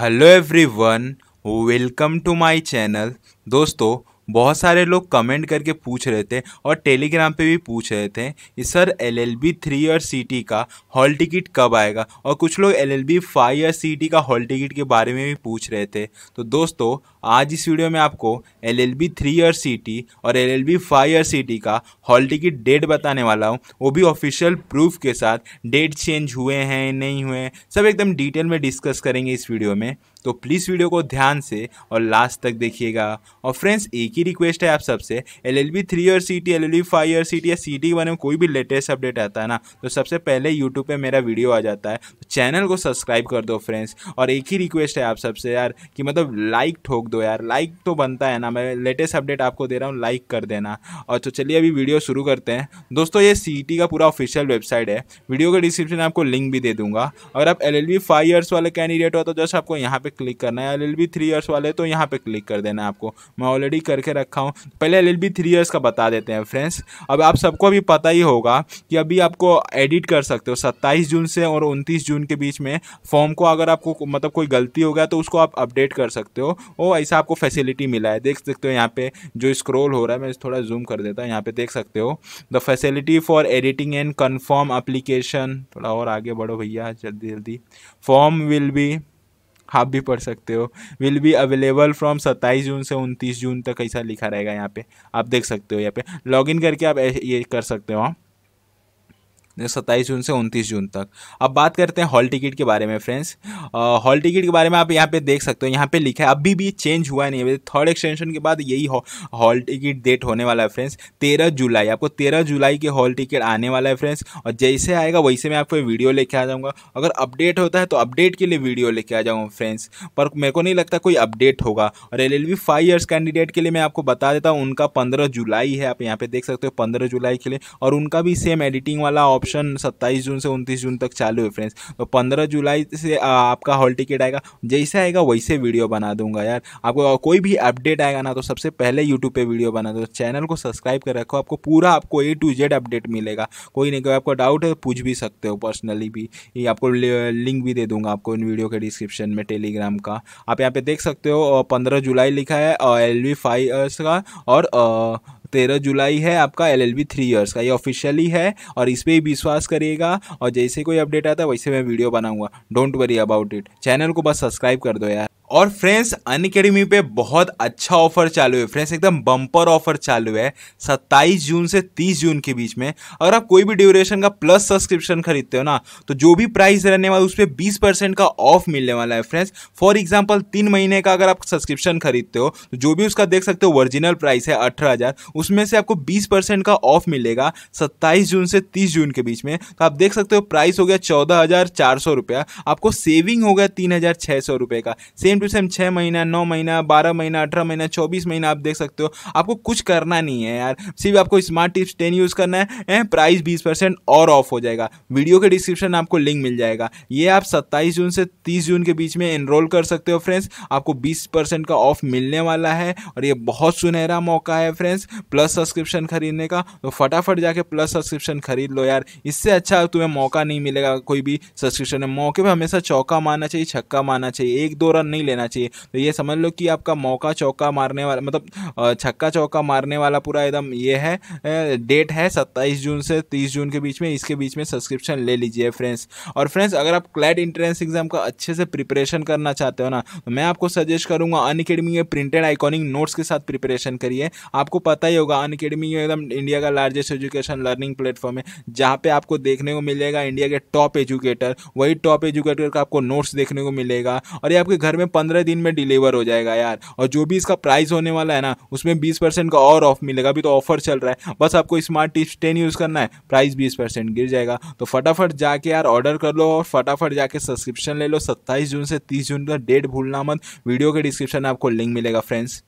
Hello everyone welcome to my channel दोस्तों बहुत सारे लोग कमेंट करके पूछ रहे थे और टेलीग्राम पे भी पूछ रहे थे कि sir L L B three और सी टी का हॉल टिकट कब आएगा और कुछ लोग एल एल बी फाइव और सी टी का हॉल टिकट के बारे में भी पूछ रहे थे तो दोस्तों आज इस वीडियो में आपको एल एल बी थ्री और सी टी और एल एल बी फाइव और सी टी का हॉल टिकट डेट बताने वाला हूँ वो भी ऑफिशियल प्रूफ के साथ डेट चेंज हुए हैं नहीं हुए हैं सब एकदम डिटेल में डिस्कस करेंगे इस वीडियो में तो प्लीज़ वीडियो को ध्यान से और लास्ट तक देखिएगा और फ्रेंड्स एक ही रिक्वेस्ट है आप सबसे एल एल बी थ्री और C T L L B five और सी टी या सी टी के बारे में कोई भी लेटेस्ट अपडेट आता है ना तो सबसे पहले यूट्यूब पर मेरा वीडियो आ जाता है तो चैनल को सब्सक्राइब कर दो फ्रेंड्स और एक ही रिक्वेस्ट है आप सबसे यार कि मतलब लाइक ठोक दो यार लाइक तो बनता है ना मैं लेटेस्ट अपडेट आपको दे रहा हूँ लाइक कर देना और तो चलिए अभी वीडियो शुरू करते हैं दोस्तों ये सी का पूरा ऑफिशियल वेबसाइट है वीडियो के डिस्क्रिप्शन में आपको लिंक भी दे दूंगा अगर आप L L B five years वाले कैंडिडेट हो तो जस्ट आपको यहाँ पे क्लिक करना है L L B three years वाले तो यहाँ पे क्लिक कर देना है आपको मैं ऑलरेडी करके रखा हूँ पहले L L B three years का बता देते हैं फ्रेंड्स अब आप सबको अभी पता ही होगा कि अभी आपको एडिट कर सकते हो सत्ताईस जून से और उनतीस जून के बीच में फॉर्म को अगर आपको मतलब कोई गलती हो गया तो उसको आप अपडेट कर सकते हो वो ऐसा आपको फैसिलिटी मिला है देख सकते हो यहाँ पे जो स्क्रोल हो रहा है मैं थोड़ा जूम कर देता हूँ यहाँ पे देख सकते हो the facility for editing and confirm application थोड़ा और आगे बढ़ो भैया जल्दी जल्दी फॉर्म विल बी आप भी पढ़ सकते हो विल बी अवेलेबल फ्रॉम सत्ताईस जून से उनतीस जून तक ऐसा लिखा रहेगा यहाँ पे आप देख सकते हो यहाँ पे इन करके आप ये कर सकते हो हाँ। सत्ताईस जून से उनतीस जून तक अब बात करते हैं हॉल टिकट के बारे में फ्रेंड्स हॉल टिकट के बारे में आप यहाँ पे देख सकते हो यहाँ पे लिखा है अभी भी चेंज हुआ नहीं है थर्ड एक्सटेंशन के बाद यही हॉल टिकट डेट होने वाला है फ्रेंड्स तेरह जुलाई आपको तेरह जुलाई के हॉल टिकट आने वाला है फ्रेंड्स और जैसे आएगा वैसे मैं आपको वीडियो लेके आ जाऊँगा अगर अपडेट होता है तो अपडेट के लिए वीडियो लेके आ जाऊँगा फ्रेंड्स पर मेरे को नहीं लगता कोई अपडेट होगा और L L B five years candidate के लिए मैं आपको बता देता हूँ उनका पंद्रह जुलाई है आप यहाँ पे देख सकते हो पंद्रह जुलाई के लिए और उनका भी सेम एडिटिंग वाला ऑप्शन ऑप्शन सत्ताईस जून से उनतीस जून तक चालू है फ्रेंड्स तो पंद्रह जुलाई से आपका हॉल टिकट आएगा जैसे आएगा वैसे वीडियो बना दूंगा यार आपको कोई भी अपडेट आएगा ना तो सबसे पहले यूट्यूब पर वीडियो बना दो चैनल को सब्सक्राइब कर रखो आपको पूरा आपको ए टू जेड अपडेट मिलेगा कोई नहीं कोई आपको डाउट है पूछ भी सकते हो पर्सनली भी ये आपको लिंक भी दे दूंगा आपको इन वीडियो के डिस्क्रिप्शन में टेलीग्राम का आप यहाँ पे देख सकते हो पंद्रह जुलाई लिखा है एल वी फाइव का और तेरह जुलाई है आपका L L B three years का ये ऑफिशियली है और इस पर ही विश्वास करिएगा और जैसे कोई अपडेट आता है वैसे मैं वीडियो बनाऊंगा don't worry about it channel को बस सब्सक्राइब कर दो यार और फ्रेंड्स अन अकेडमी पे बहुत अच्छा ऑफर चालू है फ्रेंड्स एकदम बम्पर ऑफर चालू है सत्ताईस जून से तीस जून के बीच में अगर आप कोई भी ड्यूरेशन का प्लस सब्सक्रिप्शन खरीदते हो ना तो जो भी प्राइस रहने वाला उस पर बीस परसेंट का ऑफ मिलने वाला है फ्रेंड्स फॉर एग्जाम्पल तीन महीने का अगर आप सब्सक्रिप्शन खरीदते हो तो जो भी उसका देख सकते हो ओरिजिनल प्राइस है अठारह उसमें से आपको बीस का ऑफ मिलेगा सत्ताईस जून से तीस जून के बीच में तो आप देख सकते हो प्राइस हो गया चौदह आपको सेविंग हो गया तीन का सेम सेम टू सेम छः महीना नौ महीना बारह महीना अठारह महीना चौबीस महीना आप देख सकते हो आपको कुछ करना नहीं है यार सिर्फ आपको स्मार्ट टिप्स टेन यूज़ करना है प्राइस बीस परसेंट और ऑफ हो जाएगा वीडियो के डिस्क्रिप्शन आपको लिंक मिल जाएगा ये आप सत्ताईस जून से तीस जून के बीच में एनरोल कर सकते हो फ्रेंड्स आपको बीस का ऑफ मिलने वाला है और ये बहुत सुनहरा मौका है फ्रेंड्स प्लस सब्सक्रिप्शन खरीदने का तो फटाफट जाके प्लस सब्सक्रिप्शन खरीद लो यार इससे अच्छा तुम्हें मौका नहीं मिलेगा कोई भी सब्सक्रिप्शन है मौके पर हमेशा चौका मारना चाहिए छक्का मारना चाहिए एक दो रन नहीं लेना चाहिए तो ये समझ लो कि आपका मौका चौका मारने वाला मतलब छक्का चौका मारने वाला पूरा एकदम ये है डेट है सत्ताईस जून से तीस जून के बीच में इसके बीच में सब्सक्रिप्शन ले लीजिए फ्रेंड्स और फ्रेंड्स अगर आप क्लैट इंट्रेंस एग्जाम का अच्छे से प्रिपरेशन करना चाहते हो ना तो मैं आपको सजेस्ट करूंगा अन अकेडमी में प्रिंटेड आइकॉनिक नोट्स के साथ प्रिपरेशन करिए आपको पता ही होगा अन अकेडमी एकदम इंडिया का लार्जेस्ट एजुकेशन लर्निंग प्लेटफॉर्म है जहाँ पे आपको देखने को मिलेगा इंडिया के टॉप एजुकेटर वही टॉप एजुकेटर का आपको नोट्स देखने को मिलेगा और ये आपके घर में पंद्रह दिन में डिलीवर हो जाएगा यार और जो भी इसका प्राइस होने वाला है ना उसमें बीस परसेंट का और ऑफ मिलेगा अभी तो ऑफर चल रहा है बस आपको स्मार्ट टी टेन यूज़ करना है प्राइस बीस परसेंट गिर जाएगा तो फटाफट जाके यार ऑर्डर कर लो और फटाफट जाके सब्सक्रिप्शन ले लो सत्ताईस जून से तीस जून का डेट भूलना मत वीडियो के डिस्क्रिप्शन में आपको लिंक मिलेगा फ्रेंड्स